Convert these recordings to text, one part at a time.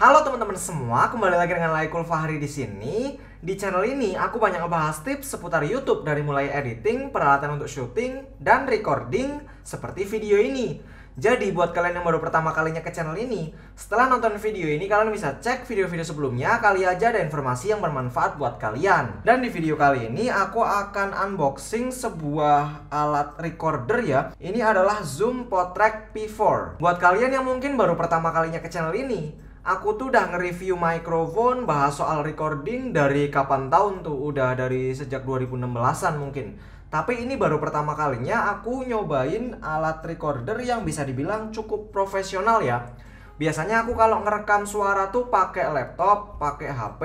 Halo teman-teman semua, kembali lagi dengan Laikul Fahri di sini. Di channel ini aku banyak ngebahas tips seputar YouTube dari mulai editing, peralatan untuk syuting, dan recording seperti video ini. Jadi buat kalian yang baru pertama kalinya ke channel ini, setelah nonton video ini kalian bisa cek video-video sebelumnya, kali aja ada informasi yang bermanfaat buat kalian. Dan di video kali ini aku akan unboxing sebuah alat recorder ya. Ini adalah Zoom Potrack P4. Buat kalian yang mungkin baru pertama kalinya ke channel ini, aku tuh udah nge-review mikrofon bahas soal recording dari kapan tahun tuh udah dari sejak 2016-an mungkin tapi ini baru pertama kalinya aku nyobain alat recorder yang bisa dibilang cukup profesional ya biasanya aku kalau ngerekam suara tuh pakai laptop pakai HP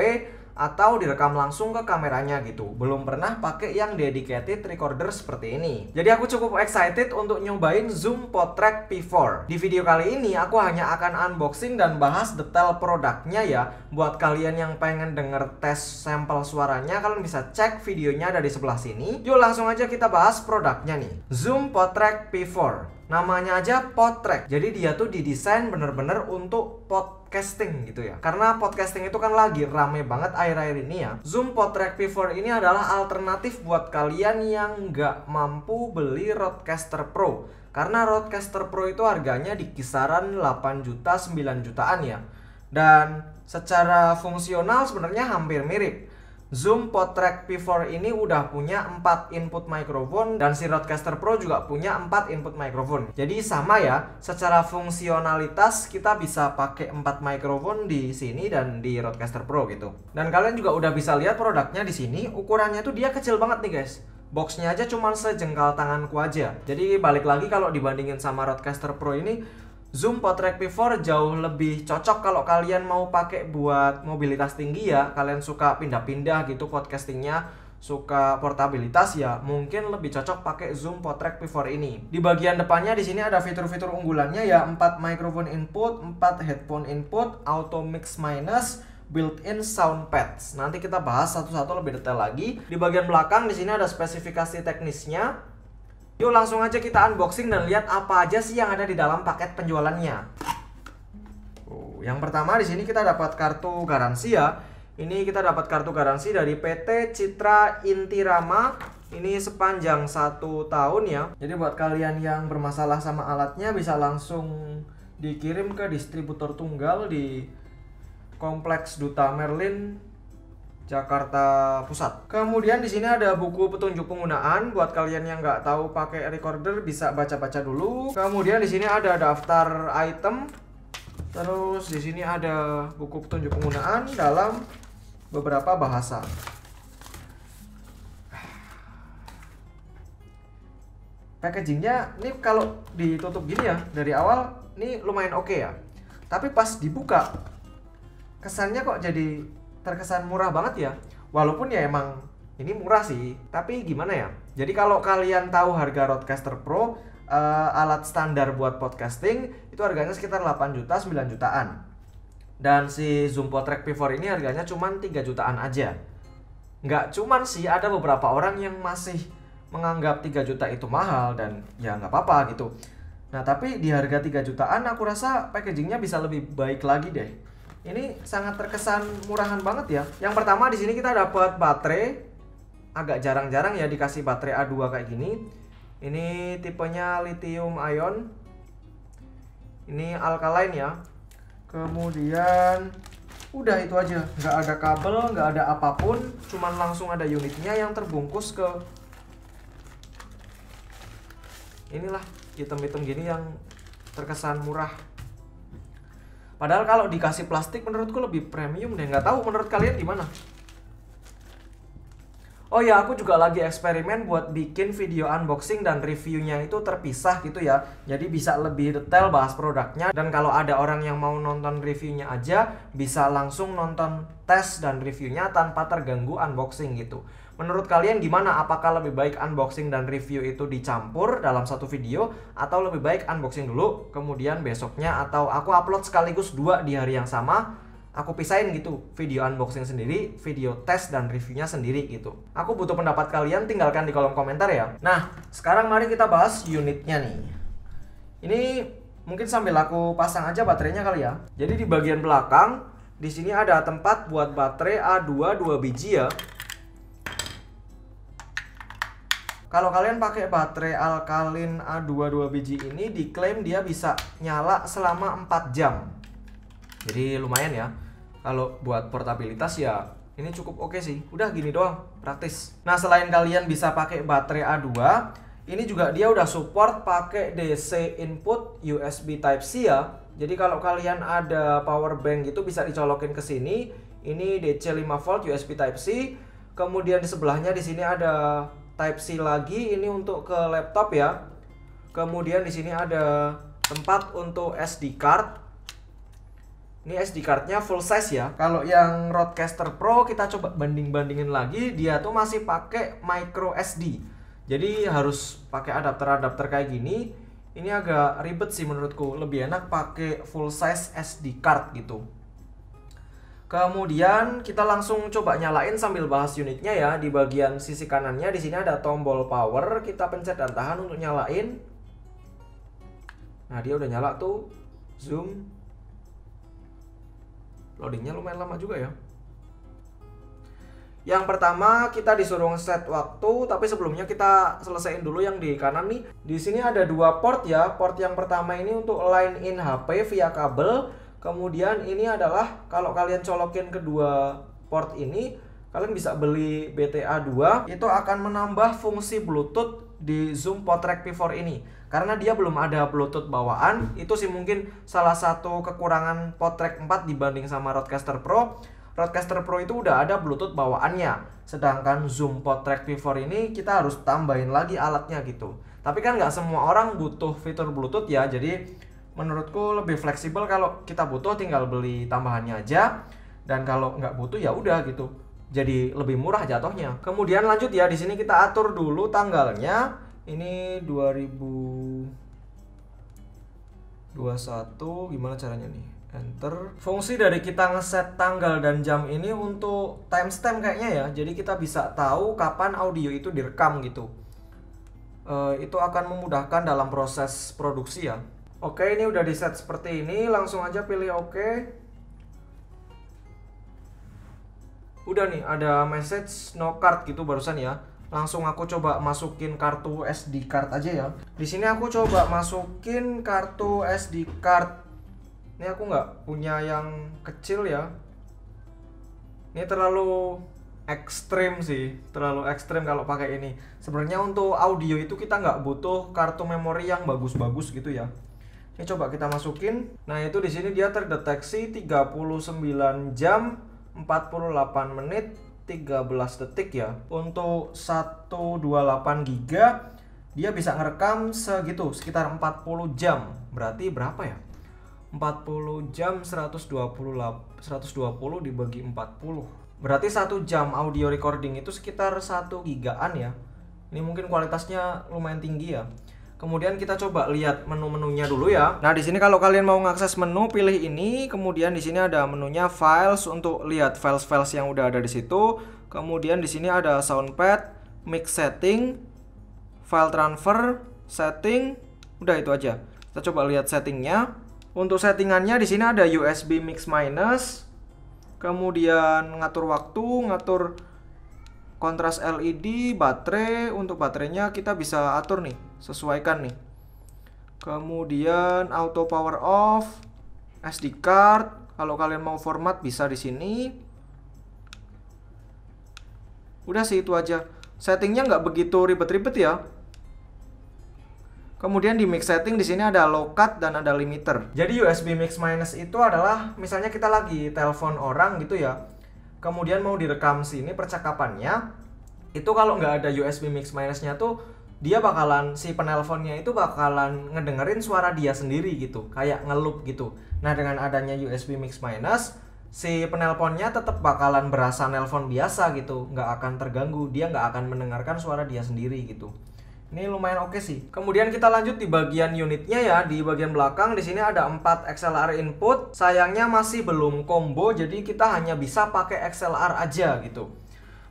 atau direkam langsung ke kameranya gitu. Belum pernah pakai yang dedicated recorder seperti ini. Jadi aku cukup excited untuk nyobain Zoom Potrack P4. Di video kali ini aku hanya akan unboxing dan bahas detail produknya ya. Buat kalian yang pengen denger tes sampel suaranya, kalian bisa cek videonya dari sebelah sini. Yuk langsung aja kita bahas produknya nih. Zoom Potrack P4 namanya aja potrek jadi dia tuh didesain bener-bener untuk podcasting gitu ya karena podcasting itu kan lagi rame banget air air ini ya Zoom Potrek P4 ini adalah alternatif buat kalian yang nggak mampu beli Rodecaster Pro karena Rodecaster Pro itu harganya di kisaran 8 juta 9 jutaan ya dan secara fungsional sebenarnya hampir mirip Zoom potrack P4 ini udah punya 4 input microphone dan si Rodecaster Pro juga punya 4 input microphone. Jadi sama ya, secara fungsionalitas kita bisa pakai 4 microphone di sini dan di Rodecaster Pro gitu. Dan kalian juga udah bisa lihat produknya di sini, ukurannya tuh dia kecil banget nih guys. Boxnya aja cuma sejengkal tanganku aja. Jadi balik lagi kalau dibandingin sama Rodecaster Pro ini Zoom Portrait P4 jauh lebih cocok kalau kalian mau pakai buat mobilitas tinggi ya. Kalian suka pindah-pindah gitu podcastingnya, suka portabilitas ya, mungkin lebih cocok pakai Zoom Portrait P4 ini. Di bagian depannya di sini ada fitur-fitur unggulannya ya, empat microphone input, empat headphone input, auto mix minus, built-in sound pads. Nanti kita bahas satu-satu lebih detail lagi. Di bagian belakang di sini ada spesifikasi teknisnya, Yuk langsung aja kita unboxing dan lihat apa aja sih yang ada di dalam paket penjualannya. yang pertama di sini kita dapat kartu garansi ya. Ini kita dapat kartu garansi dari PT Citra Intirama. Ini sepanjang satu tahun ya. Jadi buat kalian yang bermasalah sama alatnya bisa langsung dikirim ke distributor tunggal di Kompleks Duta Merlin Jakarta Pusat. Kemudian di sini ada buku petunjuk penggunaan buat kalian yang nggak tahu pakai recorder bisa baca-baca dulu. Kemudian di sini ada daftar item. Terus di sini ada buku petunjuk penggunaan dalam beberapa bahasa. Packagingnya ini kalau ditutup gini ya dari awal ini lumayan oke okay ya. Tapi pas dibuka kesannya kok jadi terkesan murah banget ya. Walaupun ya emang ini murah sih, tapi gimana ya? Jadi kalau kalian tahu harga Roadcaster Pro, uh, alat standar buat podcasting itu harganya sekitar 8 juta 9 jutaan. Dan si Zoom Potrack P4 ini harganya cuma 3 jutaan aja. Nggak cuman sih ada beberapa orang yang masih menganggap 3 juta itu mahal dan ya nggak apa-apa gitu. Nah tapi di harga 3 jutaan aku rasa packagingnya bisa lebih baik lagi deh ini sangat terkesan murahan banget ya. Yang pertama di sini kita dapat baterai agak jarang-jarang ya dikasih baterai A2 kayak gini. Ini tipenya lithium ion. Ini alkaline ya. Kemudian udah itu aja, nggak ada kabel, nggak ada apapun, cuman langsung ada unitnya yang terbungkus ke inilah item-item gini yang terkesan murah Padahal kalau dikasih plastik menurutku lebih premium deh. Nggak tahu menurut kalian gimana? Oh ya, aku juga lagi eksperimen buat bikin video unboxing dan reviewnya itu terpisah gitu ya. Jadi bisa lebih detail bahas produknya dan kalau ada orang yang mau nonton reviewnya aja bisa langsung nonton tes dan reviewnya tanpa terganggu unboxing gitu. Menurut kalian gimana? Apakah lebih baik unboxing dan review itu dicampur dalam satu video atau lebih baik unboxing dulu kemudian besoknya atau aku upload sekaligus dua di hari yang sama? Aku pisahin gitu, video unboxing sendiri, video tes dan reviewnya sendiri gitu. Aku butuh pendapat kalian, tinggalkan di kolom komentar ya. Nah, sekarang mari kita bahas unitnya nih. Ini mungkin sambil aku pasang aja baterainya kali ya. Jadi di bagian belakang, di sini ada tempat buat baterai A2 2 biji ya. kalau kalian pakai baterai alkalin A22 biji ini diklaim dia bisa nyala selama 4 jam. Jadi lumayan ya. Kalau buat portabilitas ya ini cukup oke okay sih. Udah gini doang, praktis. Nah, selain kalian bisa pakai baterai A2, ini juga dia udah support pakai DC input USB type C ya. Jadi kalau kalian ada power bank gitu bisa dicolokin ke sini. Ini DC 5 volt USB type C. Kemudian di sebelahnya di sini ada Type C lagi ini untuk ke laptop ya. Kemudian di sini ada tempat untuk SD card. Ini SD cardnya full size ya. Kalau yang Rodecaster Pro kita coba banding-bandingin lagi, dia tuh masih pakai micro SD. Jadi harus pakai adapter-adapter kayak gini. Ini agak ribet sih menurutku. Lebih enak pakai full size SD card gitu. Kemudian kita langsung coba nyalain sambil bahas unitnya ya. Di bagian sisi kanannya di sini ada tombol power, kita pencet dan tahan untuk nyalain. Nah, dia udah nyala tuh. Zoom. Loadingnya lumayan lama juga ya. Yang pertama kita disuruh set waktu, tapi sebelumnya kita selesaiin dulu yang di kanan nih. Di sini ada dua port ya. Port yang pertama ini untuk line in HP via kabel Kemudian ini adalah kalau kalian colokin kedua port ini, kalian bisa beli BTA 2 itu akan menambah fungsi Bluetooth di Zoom Potrack P4 ini. Karena dia belum ada Bluetooth bawaan, itu sih mungkin salah satu kekurangan Potrack 4 dibanding sama Rodecaster Pro. Rodecaster Pro itu udah ada Bluetooth bawaannya. Sedangkan Zoom Potrack P4 ini kita harus tambahin lagi alatnya gitu. Tapi kan nggak semua orang butuh fitur Bluetooth ya, jadi menurutku lebih fleksibel kalau kita butuh tinggal beli tambahannya aja dan kalau nggak butuh ya udah gitu jadi lebih murah jatuhnya kemudian lanjut ya di sini kita atur dulu tanggalnya ini 2021 gimana caranya nih enter fungsi dari kita ngeset tanggal dan jam ini untuk timestamp kayaknya ya jadi kita bisa tahu kapan audio itu direkam gitu uh, itu akan memudahkan dalam proses produksi ya Oke, ini udah di set seperti ini, langsung aja pilih oke. Udah nih, ada message no card gitu barusan ya. Langsung aku coba masukin kartu SD card aja ya. Di sini aku coba masukin kartu SD card. Ini aku nggak punya yang kecil ya. Ini terlalu ekstrim sih terlalu ekstrim kalau pakai ini sebenarnya untuk audio itu kita nggak butuh kartu memori yang bagus-bagus gitu ya ini coba kita masukin. Nah, itu di sini dia terdeteksi 39 jam 48 menit 13 detik ya. Untuk 128 GB dia bisa ngerekam segitu sekitar 40 jam. Berarti berapa ya? 40 jam 120 120 dibagi 40. Berarti 1 jam audio recording itu sekitar 1 gigaan ya. Ini mungkin kualitasnya lumayan tinggi ya. Kemudian kita coba lihat menu-menunya dulu ya. Nah, di sini kalau kalian mau mengakses menu, pilih ini. Kemudian di sini ada menunya files untuk lihat files-files yang udah ada di situ. Kemudian di sini ada soundpad, mix setting, file transfer, setting. Udah itu aja. Kita coba lihat settingnya. Untuk settingannya di sini ada USB mix minus. Kemudian ngatur waktu, ngatur kontras LED baterai untuk baterainya kita bisa atur nih sesuaikan nih kemudian auto power off SD card kalau kalian mau format bisa di sini udah sih itu aja settingnya nggak begitu ribet-ribet ya Kemudian di mix setting di sini ada low cut dan ada limiter. Jadi USB mix minus itu adalah misalnya kita lagi telepon orang gitu ya kemudian mau direkam sini percakapannya itu kalau nggak ada USB mix minusnya tuh dia bakalan si penelponnya itu bakalan ngedengerin suara dia sendiri gitu kayak ngelup gitu nah dengan adanya USB mix minus si penelponnya tetap bakalan berasa nelpon biasa gitu nggak akan terganggu dia nggak akan mendengarkan suara dia sendiri gitu ini lumayan oke okay sih. Kemudian kita lanjut di bagian unitnya ya. Di bagian belakang di sini ada 4 XLR input. Sayangnya masih belum combo jadi kita hanya bisa pakai XLR aja gitu.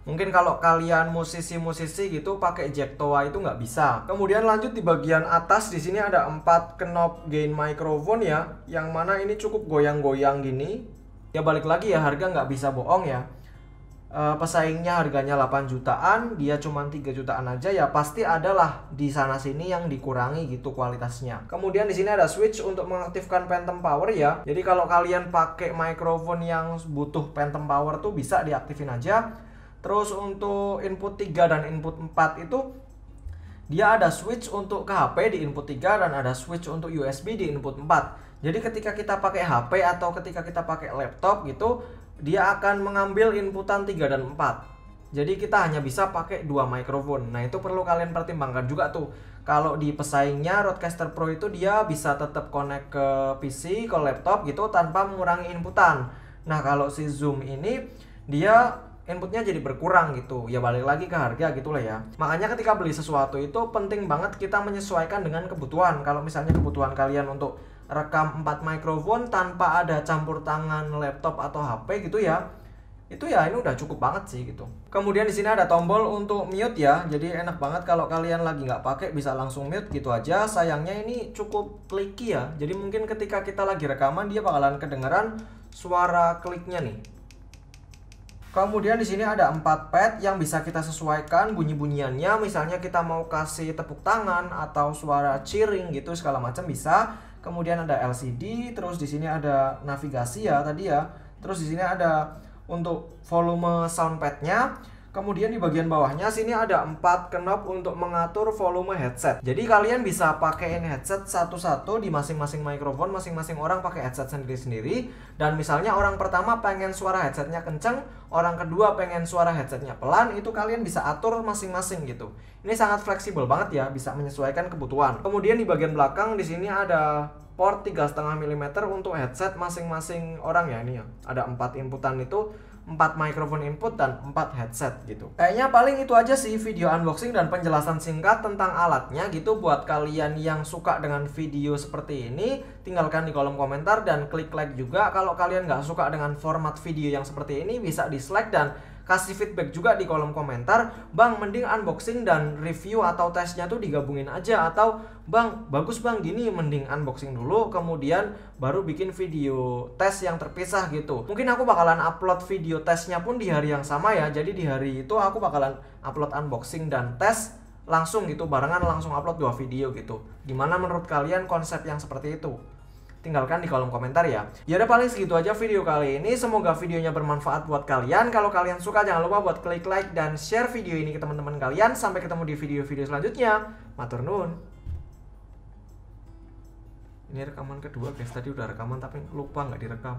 Mungkin kalau kalian musisi-musisi gitu pakai jack toa itu nggak bisa. Kemudian lanjut di bagian atas di sini ada 4 knob gain microphone ya. Yang mana ini cukup goyang-goyang gini. Ya balik lagi ya harga nggak bisa bohong ya Eh, pesaingnya harganya 8 jutaan, dia cuma 3 jutaan aja ya pasti adalah di sana sini yang dikurangi gitu kualitasnya. Kemudian di sini ada switch untuk mengaktifkan phantom power ya. Jadi kalau kalian pakai microphone yang butuh phantom power tuh bisa diaktifin aja. Terus untuk input 3 dan input 4 itu dia ada switch untuk ke HP di input 3 dan ada switch untuk USB di input 4. Jadi ketika kita pakai HP atau ketika kita pakai laptop gitu, dia akan mengambil inputan 3 dan 4 jadi kita hanya bisa pakai dua mikrofon nah itu perlu kalian pertimbangkan juga tuh kalau di pesaingnya Rodecaster Pro itu dia bisa tetap connect ke PC, ke laptop gitu tanpa mengurangi inputan. Nah, kalau si Zoom ini dia inputnya jadi berkurang gitu. Ya balik lagi ke harga gitulah ya. Makanya ketika beli sesuatu itu penting banget kita menyesuaikan dengan kebutuhan. Kalau misalnya kebutuhan kalian untuk rekam 4 mikrofon tanpa ada campur tangan laptop atau HP gitu ya itu ya ini udah cukup banget sih gitu kemudian di sini ada tombol untuk mute ya jadi enak banget kalau kalian lagi nggak pakai bisa langsung mute gitu aja sayangnya ini cukup clicky ya jadi mungkin ketika kita lagi rekaman dia bakalan kedengeran suara kliknya nih Kemudian di sini ada empat pad yang bisa kita sesuaikan bunyi-bunyiannya. Misalnya kita mau kasih tepuk tangan atau suara cheering gitu segala macam bisa kemudian ada LCD, terus di sini ada navigasi ya tadi ya, terus di sini ada untuk volume soundpadnya, Kemudian di bagian bawahnya sini ada empat knob untuk mengatur volume headset. Jadi kalian bisa pakaiin headset satu-satu di masing-masing mikrofon, masing-masing orang pakai headset sendiri-sendiri. Dan misalnya orang pertama pengen suara headsetnya kenceng, orang kedua pengen suara headsetnya pelan, itu kalian bisa atur masing-masing gitu. Ini sangat fleksibel banget ya, bisa menyesuaikan kebutuhan. Kemudian di bagian belakang di sini ada port 3,5 mm untuk headset masing-masing orang ya ini ya. Ada empat inputan itu 4 microphone input dan 4 headset gitu. Kayaknya paling itu aja sih video unboxing dan penjelasan singkat tentang alatnya gitu buat kalian yang suka dengan video seperti ini tinggalkan di kolom komentar dan klik like juga kalau kalian nggak suka dengan format video yang seperti ini bisa dislike dan kasih feedback juga di kolom komentar bang mending unboxing dan review atau tesnya tuh digabungin aja atau bang bagus bang gini mending unboxing dulu kemudian baru bikin video tes yang terpisah gitu mungkin aku bakalan upload video tesnya pun di hari yang sama ya jadi di hari itu aku bakalan upload unboxing dan tes langsung gitu barengan langsung upload dua video gitu gimana menurut kalian konsep yang seperti itu tinggalkan di kolom komentar ya. Ya udah paling segitu aja video kali ini. Semoga videonya bermanfaat buat kalian. Kalau kalian suka jangan lupa buat klik like dan share video ini ke teman-teman kalian. Sampai ketemu di video-video selanjutnya. Matur nuwun. Ini rekaman kedua guys. Tadi udah rekaman tapi lupa nggak direkam.